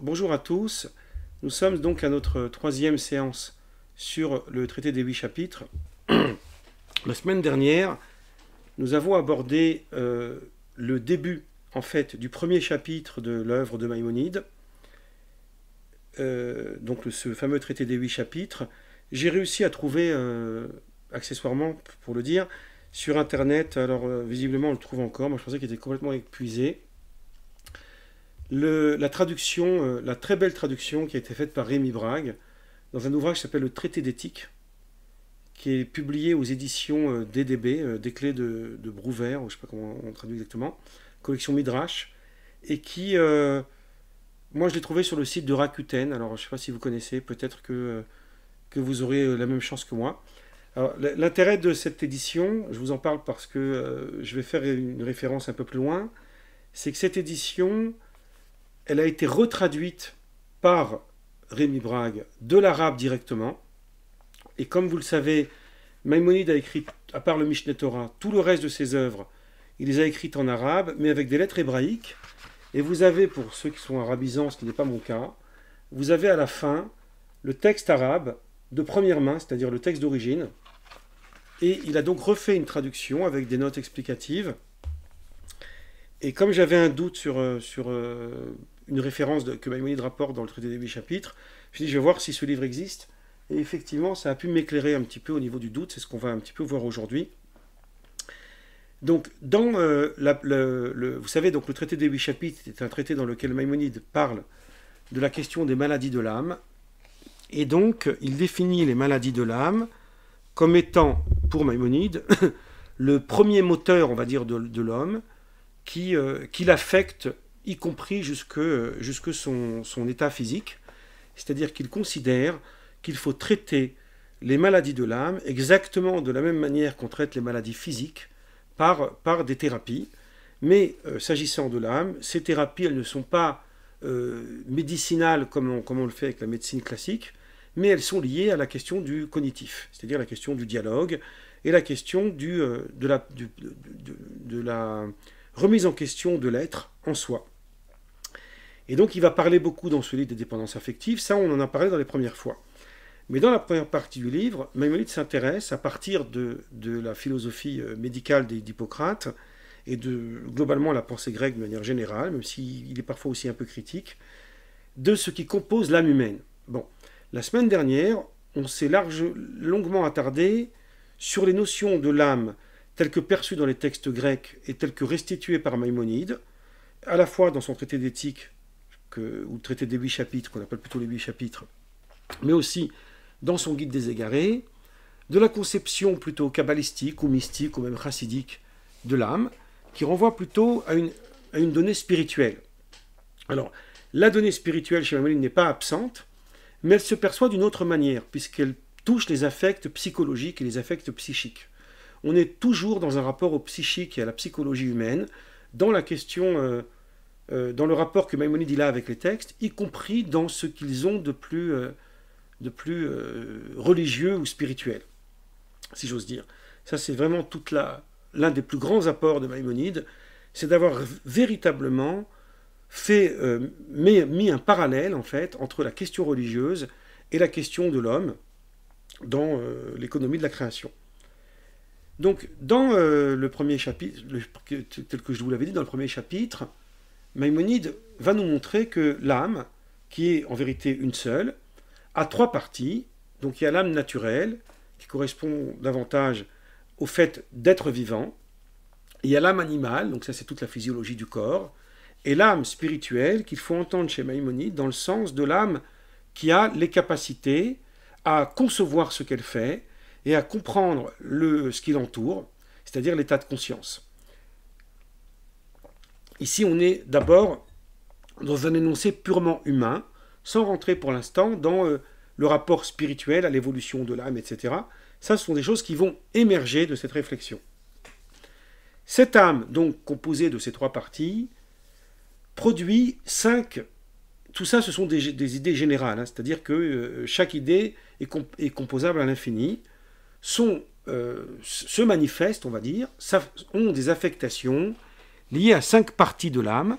Bonjour, à tous. Nous sommes donc à notre troisième séance sur le traité des huit chapitres. La semaine dernière, nous avons abordé euh, le début, en fait, du premier chapitre de l'œuvre de Maïmonide, euh, donc ce fameux traité des huit chapitres. J'ai réussi à trouver, euh, accessoirement, pour le dire, sur Internet. Alors, visiblement, on le trouve encore. Moi, je pensais qu'il était complètement épuisé la traduction, euh, la très belle traduction qui a été faite par Rémi Brague dans un ouvrage qui s'appelle Le Traité d'éthique, qui est publié aux éditions euh, DDB, euh, des clés de, de Brouwer, je ne sais pas comment on traduit exactement, collection Midrash, et qui, moi je l'ai trouvé sur le site de Rakuten, alors je ne sais pas si vous connaissez, peut-être que, que vous aurez la même chance que moi. L'intérêt de cette édition, je vous en parle parce que je vais faire une référence un peu plus loin, c'est que cette édition elle a été retraduite par Rémi Brague de l'arabe directement. Et comme vous le savez, Maïmonide a écrit, à part le Mishneh Torah, tout le reste de ses œuvres, il les a écrites en arabe, mais avec des lettres hébraïques. Et vous avez, pour ceux qui sont arabisants, ce qui n'est pas mon cas, vous avez à la fin le texte arabe de première main, c'est-à-dire le texte d'origine. Et il a donc refait une traduction avec des notes explicatives. Et comme j'avais un doute sur, euh, sur euh, une référence que Maïmonide rapporte dans le traité des huit chapitres. Je dis, je vais voir si ce livre existe. Et effectivement, ça a pu m'éclairer un petit peu au niveau du doute, c'est ce qu'on va un petit peu voir aujourd'hui. Donc, dans euh, le, vous savez, donc le traité des huit chapitres est un traité dans lequel Maïmonide parle de la question des maladies de l'âme. Et donc, il définit les maladies de l'âme comme étant, pour Maïmonide, le premier moteur, on va dire, de, l'homme, qui, euh, qui l'affecte y compris jusque, jusque son, état physique, c'est-à-dire qu'il considère qu'il faut traiter les maladies de l'âme exactement de la même manière qu'on traite les maladies physiques par, par des thérapies. Mais euh, s'agissant de l'âme, ces thérapies, elles ne sont pas euh, médicinales comme on, comme on le fait avec la médecine classique, mais elles sont liées à la question du cognitif, c'est-à-dire la question du dialogue et la question du, euh, de, la, de la remise en question de l'être en soi. Et donc il va parler beaucoup dans ce livre des dépendances affectives, ça on en a parlé dans les premières fois. Mais dans la première partie du livre, Maïmonide s'intéresse à partir de, la philosophie euh, médicale d'Hippocrate et de globalement la pensée grecque de manière générale, même s'il est parfois aussi un peu critique, de ce qui compose l'âme humaine. Bon, la semaine dernière, on s'est largement longuement attardé sur les notions de l'âme telles que perçues dans les textes grecs et telles que restituées par Maïmonide, à la fois dans son traité d'éthique ou le traité des huit chapitres, qu'on appelle plutôt les huit chapitres, mais aussi dans son guide des égarés, de la conception plutôt kabbalistique ou mystique ou même chassidique de l'âme, qui renvoie plutôt à une, donnée spirituelle. Alors, la donnée spirituelle chez Mameline n'est pas absente, mais elle se perçoit d'une autre manière, puisqu'elle touche les affects psychologiques et les affects psychiques. On est toujours dans un rapport au psychique et à la psychologie humaine, dans la question euh, euh, dans le rapport que Maïmonide il a avec les textes, y compris dans ce qu'ils ont de plus, euh, de plus euh, religieux ou spirituel, si j'ose dire. Ça, c'est vraiment toute l'un des plus grands apports de Maïmonide, c'est d'avoir véritablement fait, mis, un parallèle en fait entre la question religieuse et la question de l'homme dans l'économie de la création. Donc, dans le premier chapitre, tel que je vous l'avais dit, dans le premier chapitre, Maïmonide va nous montrer que l'âme, qui est en vérité une seule, a trois parties. Donc il y a l'âme naturelle, qui correspond davantage au fait d'être vivant. Il y a l'âme animale, donc ça c'est toute la physiologie du corps. Et l'âme spirituelle, qu'il faut entendre chez Maïmonide dans le sens de l'âme qui a les capacités à concevoir ce qu'elle fait et à comprendre ce qui l'entoure, c'est-à-dire l'état de conscience. Ici, on est d'abord dans un énoncé purement humain, sans rentrer pour l'instant dans euh, le rapport spirituel à l'évolution de l'âme, etc. Ça, ce sont des choses qui vont émerger de cette réflexion. Cette âme, donc composée de ces trois parties, produit cinq... Tout ça, ce sont des, idées générales, hein. c'est-à-dire que euh, chaque idée est, composable à l'infini, euh, se manifeste, on va dire, ont des affectations, liée à cinq parties de l'âme,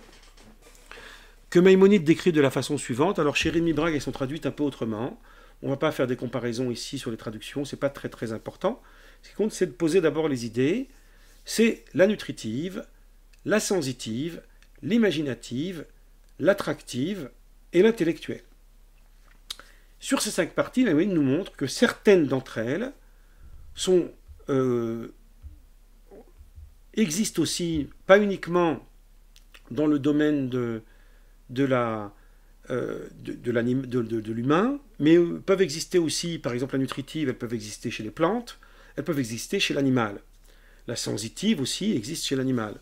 que Maïmonide décrit de la façon suivante. Alors, chez Rémi Brague, elles sont traduites un peu autrement. On ne va pas faire des comparaisons ici sur les traductions, c'est pas très très important. Ce qui compte, c'est de poser d'abord les idées. C'est la nutritive, la sensitive, l'imaginative, l'attractive et l'intellectuelle. Sur ces cinq parties, Maïmonide nous montre que certaines d'entre elles sont euh, existe aussi, pas uniquement dans le domaine euh, de, de l'humain, mais peuvent exister aussi, par exemple la nutritive, elles peuvent exister chez les plantes, elles peuvent exister chez l'animal. La sensitive aussi existe chez l'animal,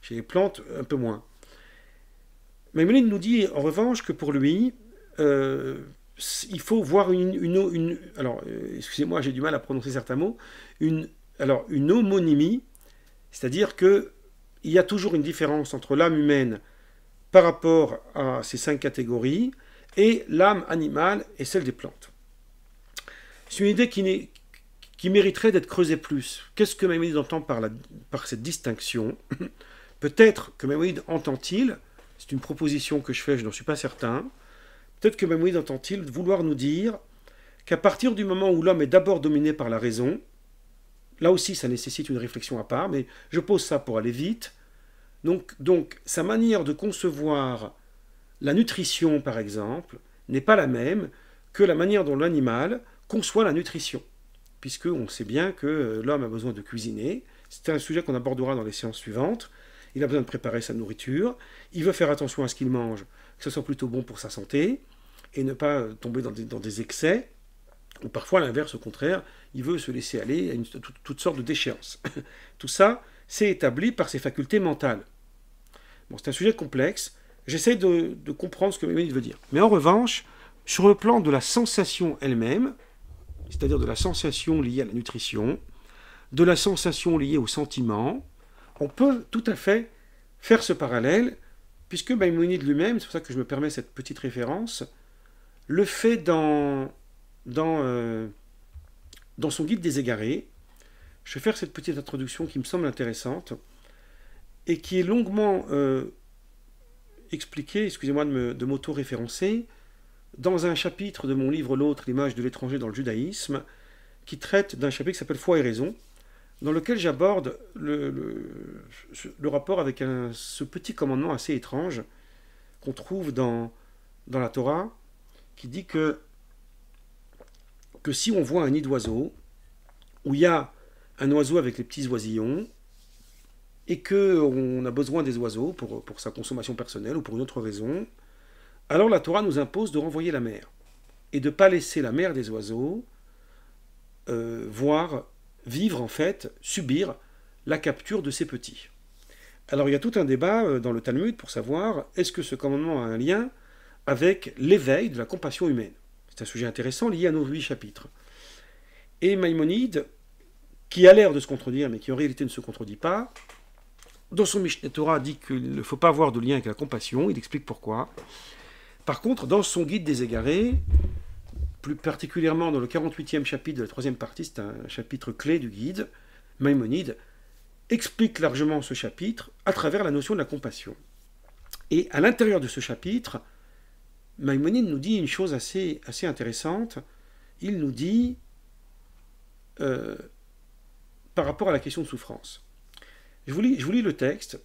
chez les plantes un peu moins. Maïmonide nous dit en revanche que pour lui, euh, il faut voir une, alors euh, excusez-moi, j'ai du mal à prononcer certains mots, une alors une homonymie c'est-à-dire qu'il y a toujours une différence entre l'âme humaine par rapport à ces cinq catégories et l'âme animale et celle des plantes. C'est une idée qui, qui mériterait d'être creusée plus. Qu'est-ce que Maïmonide entend par, cette distinction Peut-être que Maïmonide entend-il, c'est une proposition que je fais, je n'en suis pas certain, peut-être que Maïmonide entend-il vouloir nous dire qu'à partir du moment où l'homme est d'abord dominé par la raison, Là aussi, ça nécessite une réflexion à part, mais je pose ça pour aller vite. Donc, donc sa manière de concevoir la nutrition, par exemple, n'est pas la même que la manière dont l'animal conçoit la nutrition, Puisqu'on sait bien que euh, l'homme a besoin de cuisiner. C'est un sujet qu'on abordera dans les séances suivantes. Il a besoin de préparer sa nourriture. Il veut faire attention à ce qu'il mange, que ce soit plutôt bon pour sa santé et ne pas euh, tomber dans des excès. Ou parfois l'inverse, au contraire, il veut se laisser aller à, une, toutes, sortes de déchéances. Tout ça, c'est établi par ses facultés mentales. Bon, c'est un sujet complexe. J'essaie de, comprendre ce que Maïmonide veut dire. Mais en revanche, sur le plan de la sensation elle-même, c'est-à-dire de la sensation liée à la nutrition, de la sensation liée au sentiment, on peut tout à fait faire ce parallèle, puisque Maïmonide lui-même, c'est pour ça que je me permets cette petite référence, le fait dans euh, dans, son guide des égarés, je vais faire cette petite introduction qui me semble intéressante et qui est longuement euh, expliquée, excusez-moi de m'auto-référencer, dans un chapitre de mon livre L'autre, l'image de l'étranger dans le judaïsme, qui traite d'un chapitre qui s'appelle Foi et raison, dans lequel j'aborde le, rapport avec ce petit commandement assez étrange qu'on trouve dans la Torah, qui dit que que si on voit un nid d'oiseaux, où il y a un oiseau avec les petits oisillons, et qu'on a besoin des oiseaux pour, pour sa consommation personnelle ou pour une autre raison, alors la Torah nous impose de renvoyer la mère et de ne pas laisser la mère des oiseaux euh, voir, vivre en fait, subir la capture de ses petits. Alors il y a tout un débat euh, dans le Talmud pour savoir est-ce que ce commandement a un lien avec l'éveil de la compassion humaine. C'est un sujet intéressant lié à nos huit chapitres. Et Maïmonide, qui a l'air de se contredire, mais qui en réalité ne se contredit pas, dans son Mishneh Torah dit qu'il ne faut pas avoir de lien avec la compassion, il explique pourquoi. Par contre, dans son guide des égarés, plus particulièrement dans le 48e chapitre de la troisième partie, c'est un chapitre clé du guide, Maïmonide explique largement ce chapitre à travers la notion de la compassion. Et à l'intérieur de ce chapitre, Maïmonide nous dit une chose assez, assez intéressante. Il nous dit, euh, par rapport à la question de souffrance, je vous, lis, je le texte.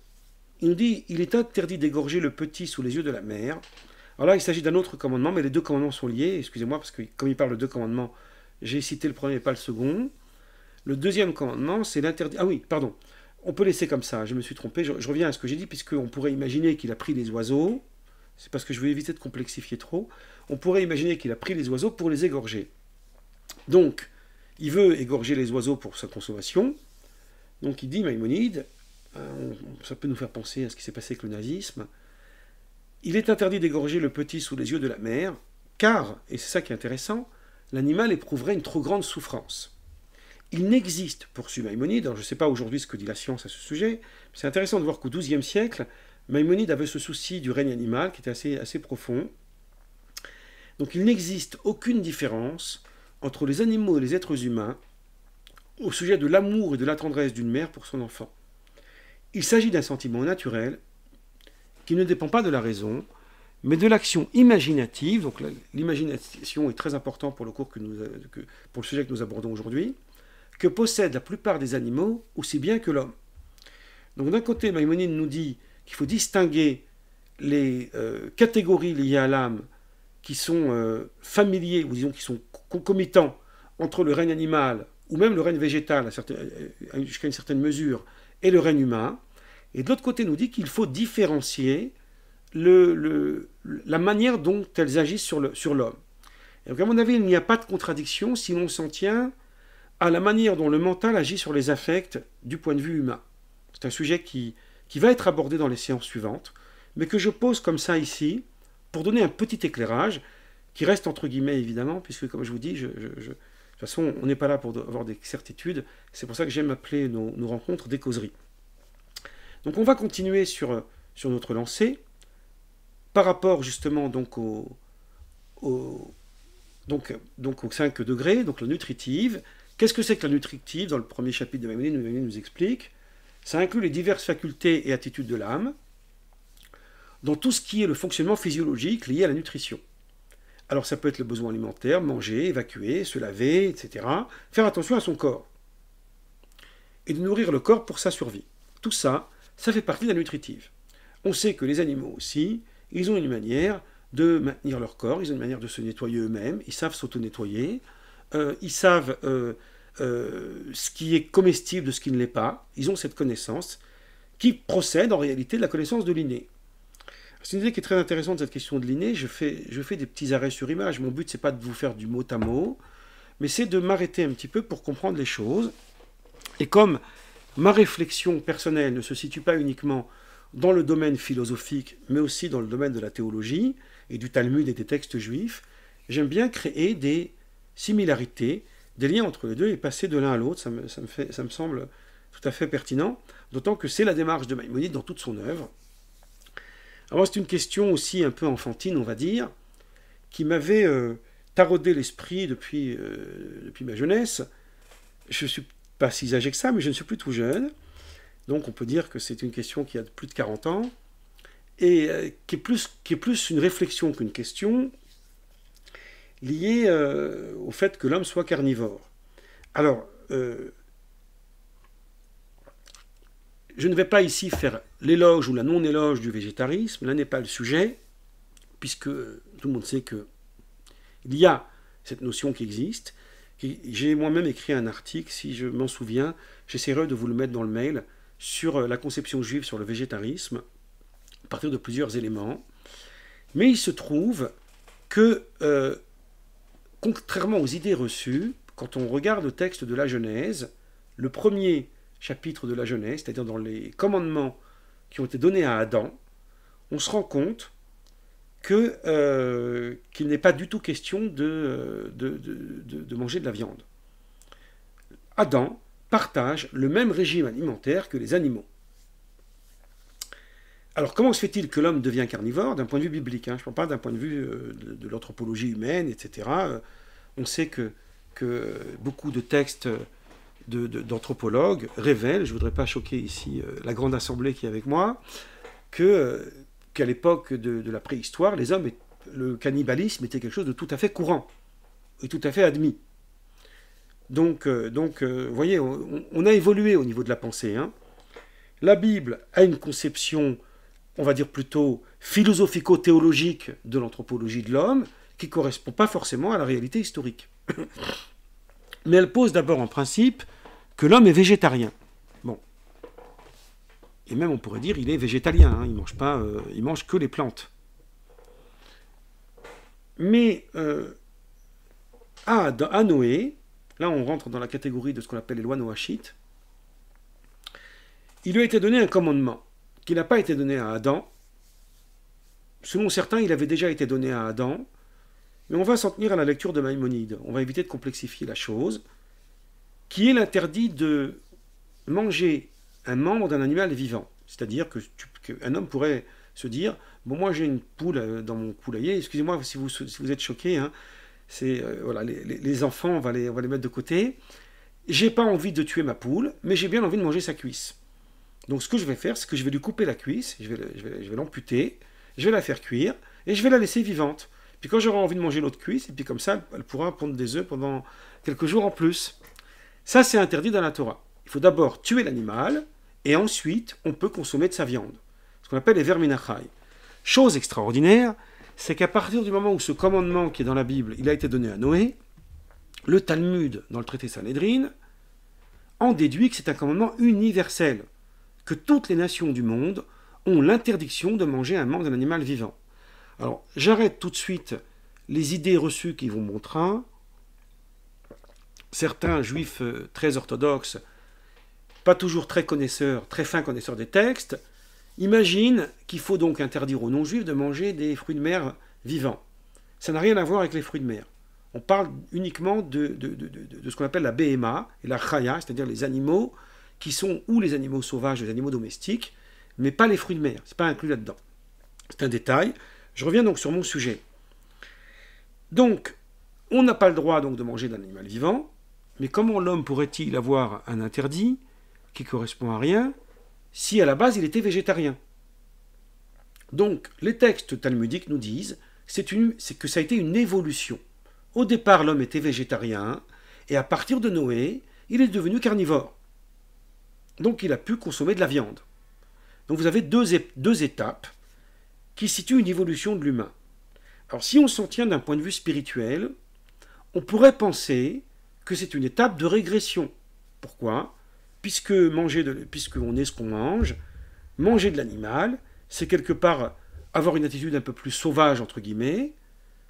Il nous dit Il est interdit d'égorger le petit sous les yeux de la mère. Alors là, il s'agit d'un autre commandement, mais les deux commandements sont liés. Excusez-moi, parce que comme il parle de deux commandements, j'ai cité le premier et pas le second. Le deuxième commandement, c'est l'interdit. Ah oui, pardon. On peut laisser comme ça, je me suis trompé. Je, reviens à ce que j'ai dit, puisqu'on pourrait imaginer qu'il a pris des oiseaux, c'est parce que je veux éviter de complexifier trop, on pourrait imaginer qu'il a pris les oiseaux pour les égorger. Donc, il veut égorger les oiseaux pour sa consommation, donc il dit, Maïmonide, euh, ça peut nous faire penser à ce qui s'est passé avec le nazisme, il est interdit d'égorger le petit sous les yeux de la mère, car, et c'est ça qui est intéressant, l'animal éprouverait une trop grande souffrance. Il n'existe, poursuit Maïmonide, alors je ne sais pas aujourd'hui ce que dit la science à ce sujet, c'est intéressant de voir qu'au XIIe siècle, Maïmonide avait ce souci du règne animal qui était assez, assez profond. Donc il n'existe aucune différence entre les animaux et les êtres humains au sujet de l'amour et de la tendresse d'une mère pour son enfant. Il s'agit d'un sentiment naturel qui ne dépend pas de la raison, mais de l'action imaginative. Donc l'imagination est très importante pour le cours que nous, pour le sujet que nous abordons aujourd'hui, que possèdent la plupart des animaux aussi bien que l'homme. Donc d'un côté, Maïmonide nous dit qu'il faut distinguer les euh, catégories liées à l'âme qui sont euh, familiers, ou disons qui sont concomitants entre le règne animal ou même le règne végétal euh, jusqu'à une certaine mesure et le règne humain. Et de l'autre côté nous dit qu'il faut différencier le, la manière dont elles agissent sur l'homme. Sur donc à mon avis, il n'y a pas de contradiction si l'on s'en tient à la manière dont le mental agit sur les affects du point de vue humain. C'est un sujet qui, qui va être abordé dans les séances suivantes, mais que je pose comme ça ici, pour donner un petit éclairage, qui reste entre guillemets évidemment, puisque comme je vous dis, de toute façon, on n'est pas là pour avoir des certitudes, c'est pour ça que j'aime appeler nos, rencontres des causeries. Donc on va continuer sur, sur notre lancée, par rapport justement donc au, donc, donc aux 5 degrés, donc la nutritive. Qu'est-ce que c'est que la nutritive Dans le premier chapitre de Maïmonide, Maïmonide nous explique ça inclut les diverses facultés et attitudes de l'âme, dans tout ce qui est le fonctionnement physiologique lié à la nutrition. Alors ça peut être le besoin alimentaire, manger, évacuer, se laver, etc. Faire attention à son corps. Et de nourrir le corps pour sa survie. Tout ça, ça fait partie de la nutritive. On sait que les animaux aussi, ils ont une manière de maintenir leur corps, ils ont une manière de se nettoyer eux-mêmes, ils savent s'auto-nettoyer, euh, ils savent euh, euh, ce qui est comestible de ce qui ne l'est pas. Ils ont cette connaissance qui procède en réalité de la connaissance de l'inné. C'est une idée qui est très intéressante, cette question de l'inné. Je fais, des petits arrêts sur image. Mon but, c'est pas de vous faire du mot à mot, mais c'est de m'arrêter un petit peu pour comprendre les choses. Et comme ma réflexion personnelle ne se situe pas uniquement dans le domaine philosophique, mais aussi dans le domaine de la théologie et du Talmud et des textes juifs, j'aime bien créer des similarités des liens entre les deux et passer de l'un à l'autre, ça me, ça, ça me, semble tout à fait pertinent, d'autant que c'est la démarche de Maïmonide dans toute son œuvre. Alors c'est une question aussi un peu enfantine, on va dire, qui m'avait euh, taraudé l'esprit depuis, euh, depuis ma jeunesse. Je ne suis pas si âgé que ça, mais je ne suis plus tout jeune, donc on peut dire que c'est une question qui a plus de 40 ans, et euh, qui, est plus, qui est plus une réflexion qu'une question, lié euh, au fait que l'homme soit carnivore. Alors, euh, je ne vais pas ici faire l'éloge ou la non-éloge du végétarisme, là n'est pas le sujet, puisque tout le monde sait que il y a cette notion qui existe. J'ai moi-même écrit un article, si je m'en souviens, j'essaierai de vous le mettre dans le mail, sur euh, la conception juive sur le végétarisme, à partir de plusieurs éléments. Mais il se trouve que contrairement aux idées reçues, quand on regarde le texte de la Genèse, le premier chapitre de la Genèse, c'est-à-dire dans les commandements qui ont été donnés à Adam, on se rend compte que euh, qu'il n'est pas du tout question euh, de, de, manger de la viande. Adam partage le même régime alimentaire que les animaux. Alors comment se fait-il que l'homme devient carnivore d'un point de vue biblique hein Je ne parle pas d'un point de vue euh, de, l'anthropologie humaine, etc. Euh, on sait que, que, beaucoup de textes d'anthropologues révèlent, je ne voudrais pas choquer ici euh, la grande assemblée qui est avec moi, que, qu'à l'époque de, la préhistoire, les hommes, le cannibalisme était quelque chose de tout à fait courant et tout à fait admis. Donc, donc vous voyez, on, a évolué au niveau de la pensée. Hein. La Bible a une conception on va dire plutôt philosophico-théologique de l'anthropologie de l'homme, qui ne correspond pas forcément à la réalité historique. Mais elle pose d'abord en principe que l'homme est végétarien. Bon. Et même on pourrait dire il est végétalien, hein. il mange pas, euh, il mange que les plantes. Mais à, euh, ah, à, Noé, là on rentre dans la catégorie de ce qu'on appelle les lois noachites, il lui a été donné un commandement qui n'a pas été donné à Adam. Selon certains, il avait déjà été donné à Adam, mais on va s'en tenir à la lecture de Maïmonide. On va éviter de complexifier la chose, qui est l'interdit de manger un membre d'un animal vivant. C'est-à-dire que qu'un homme pourrait se dire bon moi j'ai une poule euh, dans mon poulailler. Excusez-moi si vous, êtes choqué. Hein. c'est euh, voilà les, enfants on va les on va les mettre de côté. J'ai pas envie de tuer ma poule, mais j'ai bien envie de manger sa cuisse. Donc ce que je vais faire, c'est que je vais lui couper la cuisse, je vais l'amputer, je, vais la faire cuire, et je vais la laisser vivante. Puis quand j'aurai envie de manger l'autre cuisse, et puis comme ça, elle pourra pondre des œufs pendant quelques jours en plus. Ça, c'est interdit dans la Torah. Il faut d'abord tuer l'animal, et ensuite, on peut consommer de sa viande. Ce qu'on appelle les verminachai. Chose extraordinaire, c'est qu'à partir du moment où ce commandement qui est dans la Bible, il a été donné à Noé, le Talmud, dans le traité Sanhedrin, en déduit que c'est un commandement universel que toutes les nations du monde ont l'interdiction de manger un membre d'un animal vivant. Alors, j'arrête tout de suite les idées reçues qui vont mon train. Certains juifs euh, très orthodoxes, pas toujours très connaisseurs, très fins connaisseurs des textes, imaginent qu'il faut donc interdire aux non-juifs de manger des fruits de mer vivants. Ça n'a rien à voir avec les fruits de mer. On parle uniquement de, de, de ce qu'on appelle la BMA et la chaya, c'est-à-dire les animaux qui sont ou les animaux sauvages, les animaux domestiques, mais pas les fruits de mer. C'est pas inclus là-dedans. C'est un détail. Je reviens donc sur mon sujet. Donc, on n'a pas le droit donc de manger d'un animal vivant, mais comment l'homme pourrait-il avoir un interdit qui correspond à rien si à la base il était végétarien Donc, les textes talmudiques nous disent que ça a été une évolution. Au départ, l'homme était végétarien, et à partir de Noé, il est devenu carnivore. Donc il a pu consommer de la viande. Donc vous avez deux, étapes qui situent une évolution de l'humain. Alors si on s'en tient d'un point de vue spirituel, on pourrait penser que c'est une étape de régression. Pourquoi Puisque manger de, puisqu'on est ce qu'on mange, manger de l'animal, c'est quelque part avoir une attitude un peu plus sauvage entre guillemets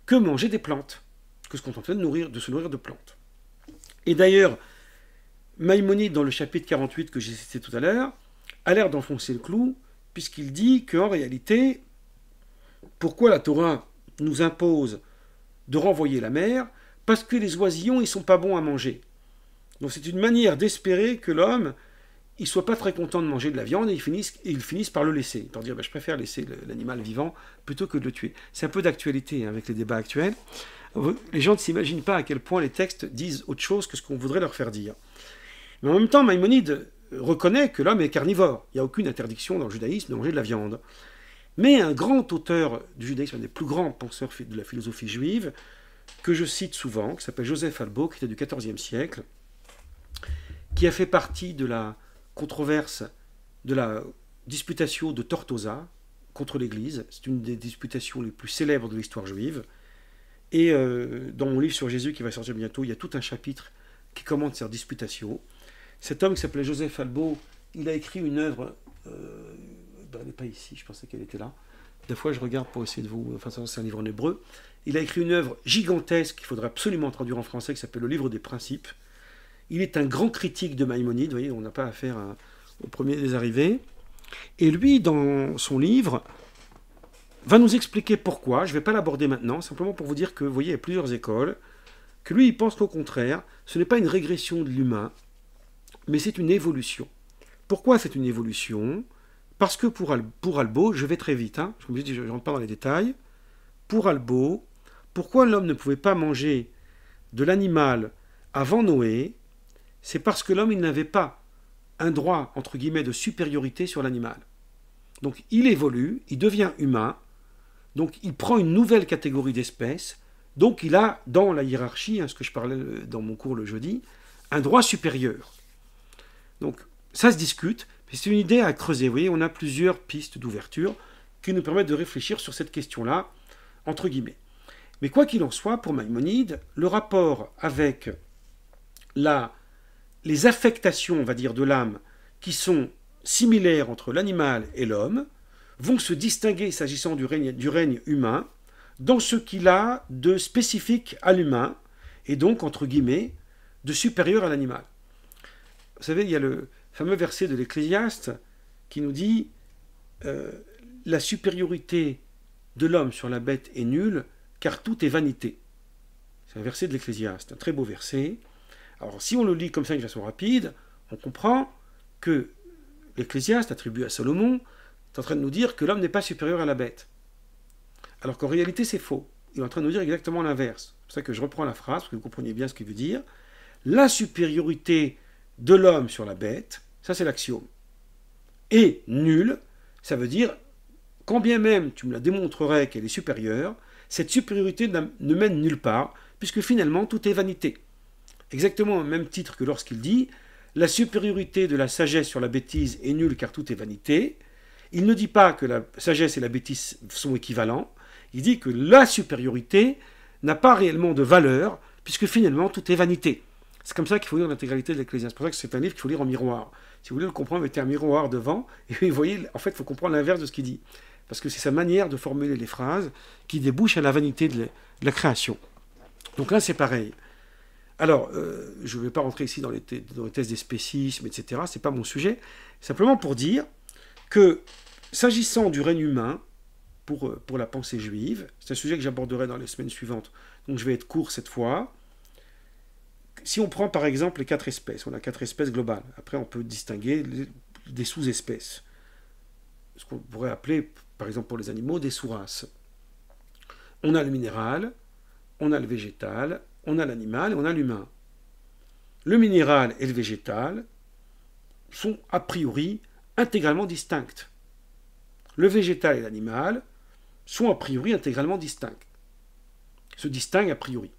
que manger des plantes, que se contenter de nourrir, de se nourrir de plantes. Et d'ailleurs, Maïmonide, dans le chapitre 48 que j'ai cité tout à l'heure, a l'air d'enfoncer le clou, puisqu'il dit qu'en réalité, pourquoi la Torah nous impose de renvoyer la mer Parce que les oisillons, ils sont pas bons à manger. Donc c'est une manière d'espérer que l'homme, il soit pas très content de manger de la viande et ils finissent, par le laisser, par dire bah, je préfère laisser l'animal vivant plutôt que de le tuer. C'est un peu d'actualité hein, avec les débats actuels. Les gens ne s'imaginent pas à quel point les textes disent autre chose que ce qu'on voudrait leur faire dire. Mais en même temps, Maïmonide reconnaît que l'homme est carnivore. Il n'y a aucune interdiction dans le judaïsme de manger de la viande. Mais un grand auteur du judaïsme, un des plus grands penseurs de la philosophie juive, que je cite souvent, qui s'appelle Joseph Albo, qui était du XIVe siècle, qui a fait partie de la controverse, de la disputation de Tortosa contre l'Église. C'est une des disputations les plus célèbres de l'histoire juive. Et euh, dans mon livre sur Jésus qui va sortir bientôt, il y a tout un chapitre qui commente cette disputation. Cet homme qui s'appelait Joseph Albo, il a écrit une œuvre, euh, ben, elle n'est pas ici, je pensais qu'elle était là. Des fois, je regarde pour essayer de vous. Enfin, c'est un livre en hébreu. Il a écrit une œuvre gigantesque qu'il faudrait absolument traduire en français, qui s'appelle Le Livre des Principes. Il est un grand critique de Maïmonide. Vous voyez, on n'a pas affaire aux au premier des arrivés. Et lui, dans son livre, va nous expliquer pourquoi. Je ne vais pas l'aborder maintenant, simplement pour vous dire que, vous voyez, il y a plusieurs écoles. Que lui, il pense qu'au contraire, ce n'est pas une régression de l'humain, mais c'est une évolution. Pourquoi c'est une évolution Parce que pour, Albo, je vais très vite, hein, je ne rentre pas dans les détails, pour Albo, pourquoi l'homme ne pouvait pas manger de l'animal avant Noé C'est parce que l'homme n'avait pas un droit, entre guillemets, de supériorité sur l'animal. Donc il évolue, il devient humain, donc il prend une nouvelle catégorie d'espèces, donc il a dans la hiérarchie, hein, ce que je parlais euh, dans mon cours le jeudi, un droit supérieur. Donc ça se discute, mais c'est une idée à creuser. Vous voyez, on a plusieurs pistes d'ouverture qui nous permettent de réfléchir sur cette question-là, entre guillemets. Mais quoi qu'il en soit, pour Maïmonide, le rapport avec la, les affectations, on va dire, de l'âme qui sont similaires entre l'animal et l'homme vont se distinguer, s'agissant du règne, du règne humain, dans ce qu'il a de spécifique à l'humain, et donc, entre guillemets, de supérieur à l'animal. Vous savez, il y a le fameux verset de l'Ecclésiaste qui nous dit euh, La supériorité de l'homme sur la bête est nulle, car tout est vanité. C'est un verset de l'Ecclésiaste, un très beau verset. Alors, si on le lit comme ça d'une façon rapide, on comprend que l'Ecclésiaste, attribué à Salomon, est en train de nous dire que l'homme n'est pas supérieur à la bête. Alors qu'en réalité, c'est faux. Il est en train de nous dire exactement l'inverse. C'est pour ça que je reprends la phrase, pour que vous compreniez bien ce qu'il veut dire. La supériorité de l'homme sur la bête, ça c'est l'axiome. Et nul, ça veut dire, quand bien même tu me la démontrerais qu'elle est supérieure, cette supériorité ne mène nulle part, puisque finalement tout est vanité. Exactement au même titre que lorsqu'il dit La supériorité de la sagesse sur la bêtise est nulle car tout est vanité. Il ne dit pas que la sagesse et la bêtise sont équivalents, il dit que la supériorité n'a pas réellement de valeur, puisque finalement tout est vanité. C'est comme ça qu'il faut lire l'intégralité de l'Ecclésiaste. C'est pour ça que c'est un livre qu'il faut lire en miroir. Si vous voulez le comprendre, mettez un miroir devant, et vous voyez, en fait, il faut comprendre l'inverse de ce qu'il dit. Parce que c'est sa manière de formuler les phrases qui débouche à la vanité de la création. Donc là, c'est pareil. Alors, euh, je ne vais pas rentrer ici dans les, dans des spécismes, etc. Ce n'est pas mon sujet. Simplement pour dire que, s'agissant du règne humain, euh, pour la pensée juive, c'est un sujet que j'aborderai dans les semaines suivantes, donc je vais être court cette fois, si on prend par exemple les quatre espèces, on a quatre espèces globales. Après, on peut distinguer des sous-espèces. Ce qu'on pourrait appeler, par exemple pour les animaux, des sous-races. On a le minéral, on a le végétal, on a l'animal et on a l'humain. Le minéral et le végétal sont a priori intégralement distincts. Le végétal et l'animal sont a priori intégralement distincts. Se distinguent a priori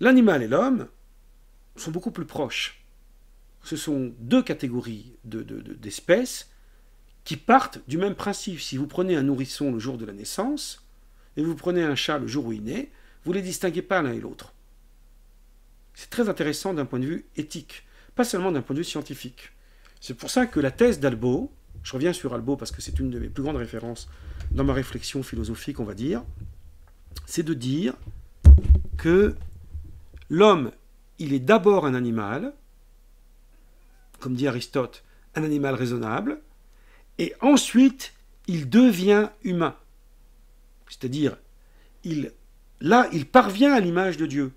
l'animal et l'homme sont beaucoup plus proches. Ce sont deux catégories d'espèces de, qui partent du même principe. Si vous prenez un nourrisson le jour de la naissance et vous prenez un chat le jour où il naît, vous ne les distinguez pas l'un et l'autre. C'est très intéressant d'un point de vue éthique, pas seulement d'un point de vue scientifique. C'est pour ça que la thèse d'Albo, je reviens sur Albo parce que c'est une de mes plus grandes références dans ma réflexion philosophique, on va dire, c'est de dire que L'homme, il est d'abord un animal, comme dit Aristote, un animal raisonnable, et ensuite il devient humain. C'est-à-dire, là, il parvient à l'image de Dieu,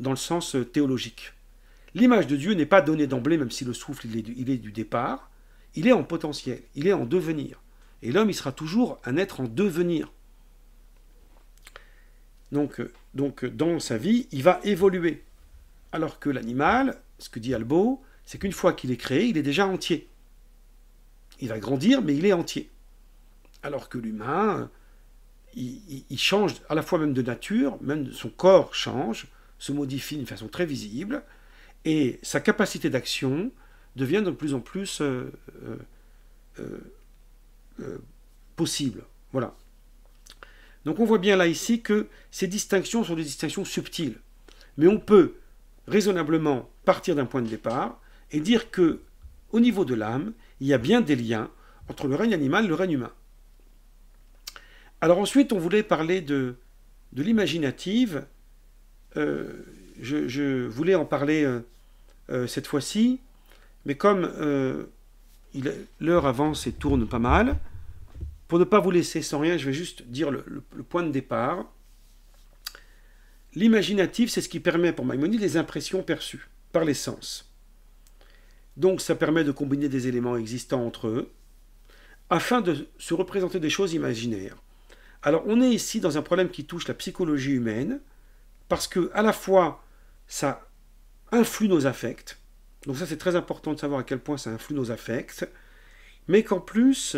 dans le sens euh, théologique. L'image de Dieu n'est pas donnée d'emblée, même si le souffle, il est du départ, il est en potentiel, il est en devenir. Et l'homme, il sera toujours un être en devenir. Donc, euh, donc euh, dans sa vie, il va évoluer. Alors que l'animal, ce que dit Albo, c'est qu'une fois qu'il est créé, il est déjà entier. Il va grandir, mais il est entier. Alors que l'humain, il, change à la fois même de nature, même son corps change, se modifie d'une façon très visible, et sa capacité d'action devient de plus en plus euh, possible. Voilà. Donc on voit bien là ici que ces distinctions sont des distinctions subtiles. Mais on peut raisonnablement partir d'un point de départ et dire que au niveau de l'âme, il y a bien des liens entre le règne animal et le règne humain. Alors ensuite, on voulait parler de, de l'imaginative. Euh, je, voulais en parler euh, euh, cette fois-ci, mais comme l'heure avance et tourne pas mal, pour ne pas vous laisser sans rien, je vais juste dire le, point de départ. L'imaginatif, c'est ce qui permet pour Maïmonide les impressions perçues par les sens. Donc ça permet de combiner des éléments existants entre eux, afin de se représenter des choses imaginaires. Alors on est ici dans un problème qui touche la psychologie humaine, parce que à la fois ça influe nos affects, donc ça c'est très important de savoir à quel point ça influe nos affects, mais qu'en plus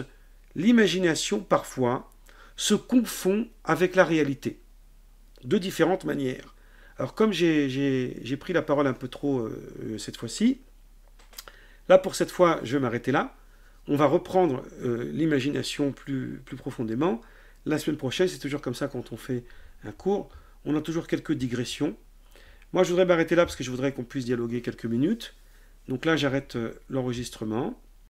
l'imagination parfois se confond avec la réalité, de différentes manières. Alors comme j'ai pris la parole un peu trop euh, cette fois-ci, là pour cette fois je vais m'arrêter là, on va reprendre euh, l'imagination plus, plus profondément. La semaine prochaine, c'est toujours comme ça quand on fait un cours, on a toujours quelques digressions. Moi je voudrais m'arrêter là parce que je voudrais qu'on puisse dialoguer quelques minutes. Donc là j'arrête euh, l'enregistrement.